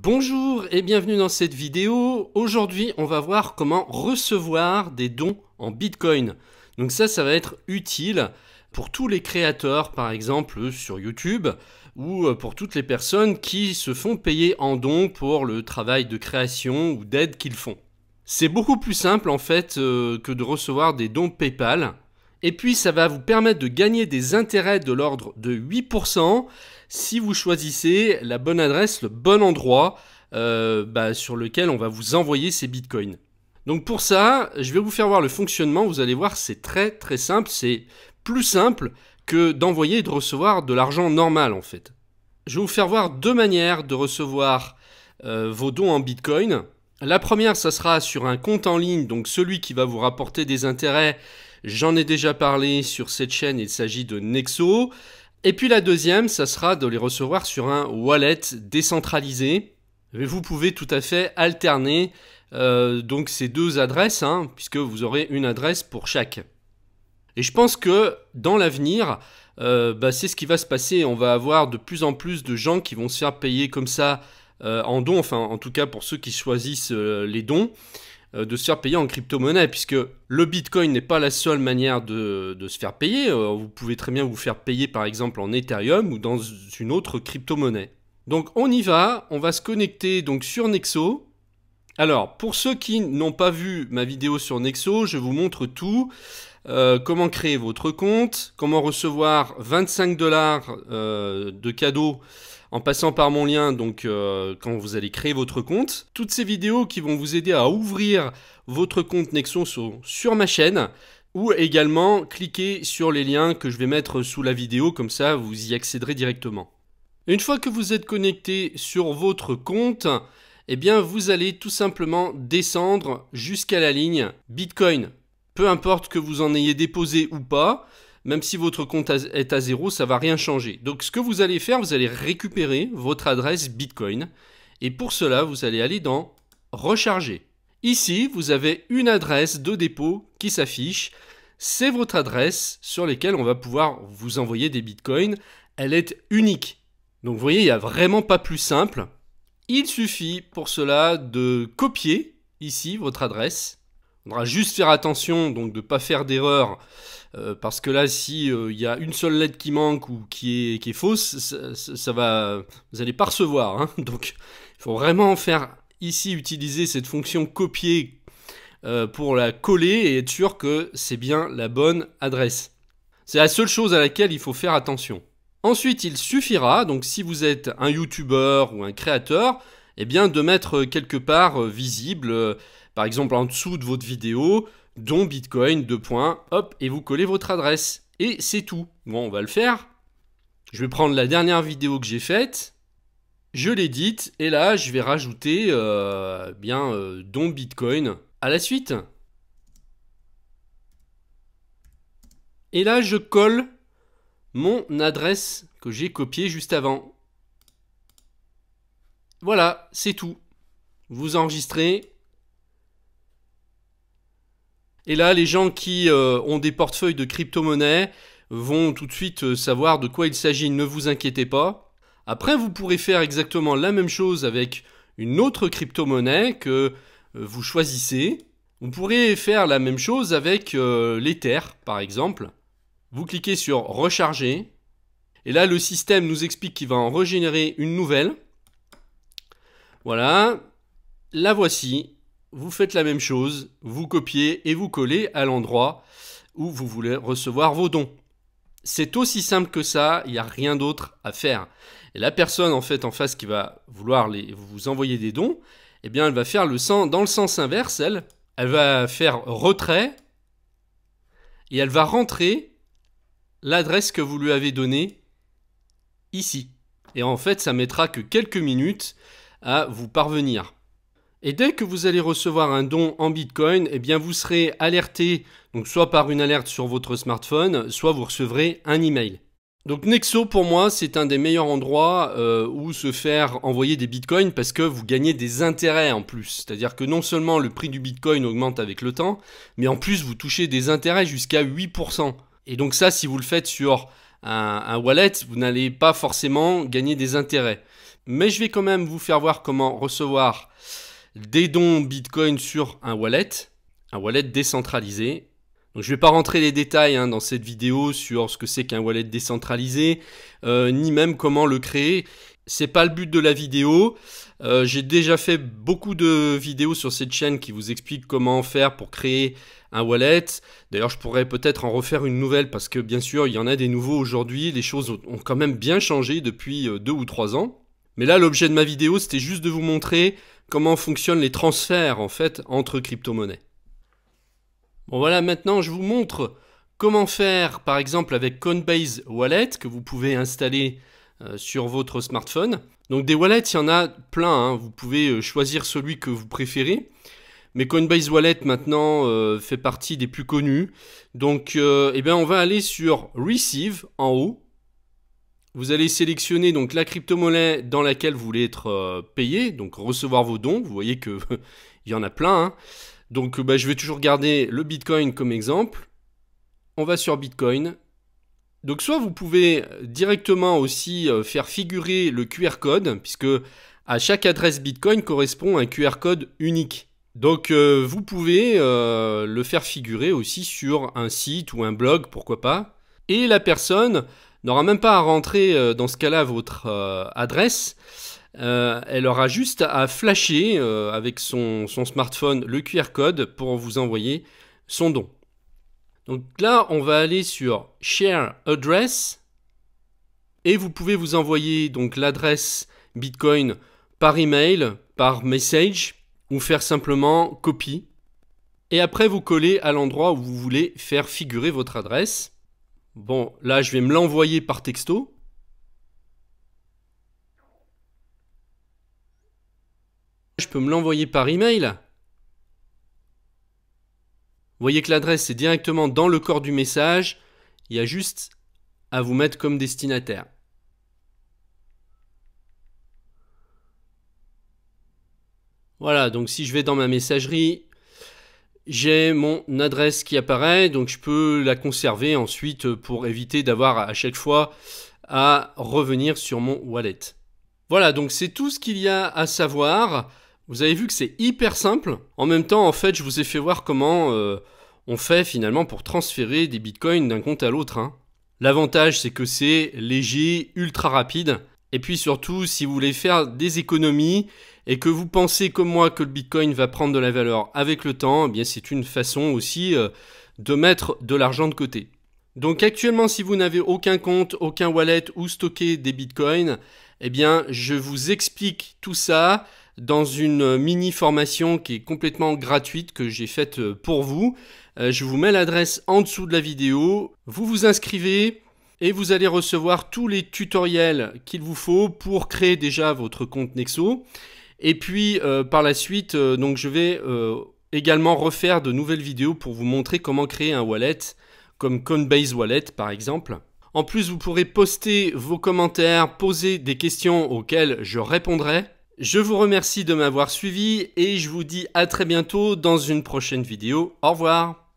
Bonjour et bienvenue dans cette vidéo. Aujourd'hui, on va voir comment recevoir des dons en Bitcoin. Donc ça, ça va être utile pour tous les créateurs, par exemple sur YouTube, ou euh, pour toutes les personnes qui se font payer en dons pour le travail de création ou d'aide qu'ils font. C'est beaucoup plus simple en fait euh, que de recevoir des dons PayPal. Et puis ça va vous permettre de gagner des intérêts de l'ordre de 8% si vous choisissez la bonne adresse, le bon endroit euh, bah, sur lequel on va vous envoyer ces bitcoins. Donc pour ça, je vais vous faire voir le fonctionnement. Vous allez voir, c'est très très simple. C'est plus simple que d'envoyer et de recevoir de l'argent normal en fait. Je vais vous faire voir deux manières de recevoir euh, vos dons en bitcoin. La première, ça sera sur un compte en ligne, donc celui qui va vous rapporter des intérêts. J'en ai déjà parlé sur cette chaîne, il s'agit de Nexo. Et puis la deuxième, ça sera de les recevoir sur un wallet décentralisé. Vous pouvez tout à fait alterner euh, donc ces deux adresses, hein, puisque vous aurez une adresse pour chaque. Et je pense que dans l'avenir, euh, bah, c'est ce qui va se passer. On va avoir de plus en plus de gens qui vont se faire payer comme ça euh, en dons, enfin en tout cas pour ceux qui choisissent euh, les dons, euh, de se faire payer en crypto-monnaie, puisque le Bitcoin n'est pas la seule manière de, se faire payer. Vous pouvez très bien vous faire payer par exemple en Ethereum ou dans une autre crypto-monnaie. Donc on y va, on va se connecter donc sur Nexo. Alors, pour ceux qui n'ont pas vu ma vidéo sur Nexo, je vous montre tout. Euh, comment créer votre compte, comment recevoir 25 dollars euh, de cadeaux en passant par mon lien donc euh, quand vous allez créer votre compte. Toutes ces vidéos qui vont vous aider à ouvrir votre compte Nexo sont sur ma chaîne ou également cliquez sur les liens que je vais mettre sous la vidéo comme ça vous y accéderez directement. Une fois que vous êtes connecté sur votre compte, eh bien vous allez tout simplement descendre jusqu'à la ligne Bitcoin. Peu importe que vous en ayez déposé ou pas, même si votre compte est à zéro, ça va rien changer. Donc ce que vous allez faire, vous allez récupérer votre adresse Bitcoin. Et pour cela, vous allez aller dans Recharger. Ici, vous avez une adresse de dépôt qui s'affiche. C'est votre adresse sur laquelle on va pouvoir vous envoyer des bitcoins. Elle est unique. Donc vous voyez, il n'y a vraiment pas plus simple. Il suffit pour cela de copier ici votre adresse. On faudra juste faire attention donc de ne pas faire d'erreur euh, parce que là s'il euh, y a une seule lettre qui manque ou qui est, fausse, ça, va vous allez pas recevoir. Hein. donc il faut vraiment faire ici utiliser cette fonction copier euh, pour la coller et être sûr que c'est bien la bonne adresse. C'est la seule chose à laquelle il faut faire attention. Ensuite, il suffira, donc si vous êtes un youtubeur ou un créateur, eh bien de mettre quelque part euh, visible, euh, par exemple en dessous de votre vidéo, dont Bitcoin, deux points, hop, et vous collez votre adresse. Et c'est tout. Bon, on va le faire. Je vais prendre la dernière vidéo que j'ai faite, je l'édite, et là je vais rajouter euh, bien don Bitcoin à la suite. Et là je colle mon adresse que j'ai copiée juste avant. Voilà, c'est tout. Vous enregistrez. Et là, les gens qui euh, ont des portefeuilles de crypto-monnaies vont tout de suite euh, savoir de quoi il s'agit, ne vous inquiétez pas. Après, vous pourrez faire exactement la même chose avec une autre crypto-monnaie que euh, vous choisissez. Vous pourrez faire la même chose avec l'Ether, par exemple vous cliquez sur recharger. Et là, le système nous explique qu'il va en régénérer une nouvelle. Voilà, la voici. Vous faites la même chose, vous copiez et vous collez à l'endroit où vous voulez recevoir vos dons. C'est aussi simple que ça, il n'y a rien d'autre à faire. Et la personne en fait en face qui va vouloir les, vous envoyer des dons, eh bien elle va faire le sens, dans le sens inverse, elle. Elle va faire retrait et elle va rentrer l'adresse que vous lui avez donnée ici. Et en fait, ça mettra que quelques minutes à vous parvenir. Et dès que vous allez recevoir un don en Bitcoin, eh bien vous serez alerté, donc soit par une alerte sur votre smartphone, soit vous recevrez un email. Donc Nexo pour moi c'est un des meilleurs endroits euh, où se faire envoyer des bitcoins parce que vous gagnez des intérêts en plus. C'est-à-dire que non seulement le prix du bitcoin augmente avec le temps, mais en plus vous touchez des intérêts jusqu'à 8%. Et donc ça, si vous le faites sur un, wallet, vous n'allez pas forcément gagner des intérêts. Mais je vais quand même vous faire voir comment recevoir des dons Bitcoin sur un wallet, un wallet décentralisé. Donc je ne vais pas rentrer les détails hein, dans cette vidéo sur ce que c'est qu'un wallet décentralisé, euh, ni même comment le créer c'est pas le but de la vidéo. Euh, j'ai déjà fait beaucoup de vidéos sur cette chaîne qui vous expliquent comment faire pour créer un wallet. D'ailleurs, je pourrais peut-être en refaire une nouvelle parce que bien sûr, il y en a des nouveaux aujourd'hui. Les choses ont quand même bien changé depuis euh, deux ou trois ans. Mais là, l'objet de ma vidéo, c'était juste de vous montrer comment fonctionnent les transferts en fait entre crypto-monnaies. Bon voilà, maintenant je vous montre comment faire par exemple avec Coinbase Wallet que vous pouvez installer euh, sur votre smartphone. Donc des wallets, il y en a plein, hein. vous pouvez euh, choisir celui que vous préférez. Mais Coinbase Wallet maintenant euh, fait partie des plus connus. Donc eh bien, on va aller sur Receive en haut. Vous allez sélectionner donc la crypto-monnaie dans laquelle vous voulez être payé, donc recevoir vos dons. Vous voyez que il y en a plein. Hein. Donc bah, je vais toujours garder le Bitcoin comme exemple. On va sur Bitcoin donc soit vous pouvez directement aussi euh, faire figurer le QR code, puisque à chaque adresse Bitcoin correspond un QR code unique. Donc euh, vous pouvez euh, le faire figurer aussi sur un site ou un blog, pourquoi pas. Et la personne n'aura même pas à rentrer dans ce cas-là votre adresse. elle aura juste à flasher avec son smartphone le QR code pour vous envoyer son don. Donc là, on va aller sur Share Address et vous pouvez vous envoyer donc l'adresse Bitcoin par email, par message ou faire simplement copie. Et après, vous collez à l'endroit où vous voulez faire figurer votre adresse. Bon, là, je vais me l'envoyer par texto. Je peux me l'envoyer par email. Vous voyez que l'adresse est directement dans le corps du message. Il y a juste à vous mettre comme destinataire. Voilà, donc si je vais dans ma messagerie, j'ai mon adresse qui apparaît, donc je peux la conserver ensuite pour éviter d'avoir à chaque fois à revenir sur mon wallet. Voilà, donc c'est tout ce qu'il y a à savoir. Vous avez vu que c'est hyper simple. En même temps, en fait, je vous ai fait voir comment euh, on fait finalement pour transférer des bitcoins d'un compte à l'autre. Hein. L'avantage, c'est que c'est léger, ultra rapide. Et puis surtout, si vous voulez faire des économies et que vous pensez comme moi que le Bitcoin va prendre de la valeur avec le temps, eh bien c'est une façon aussi euh, de mettre de l'argent de côté. Donc actuellement, si vous n'avez aucun compte, aucun wallet ou stocker des Bitcoins, eh bien je vous explique tout ça dans une mini formation qui est complètement gratuite que j'ai faite euh, pour vous. Euh, je vous mets l'adresse en dessous de la vidéo. Vous vous inscrivez et vous allez recevoir tous les tutoriels qu'il vous faut pour créer déjà votre compte Nexo. Et puis euh, par la suite, donc je vais également refaire de nouvelles vidéos pour vous montrer comment créer un wallet comme Coinbase Wallet par exemple. En plus, vous pourrez poster vos commentaires, poser des questions auxquelles je répondrai. Je vous remercie de m'avoir suivi et je vous dis à très bientôt dans une prochaine vidéo. Au revoir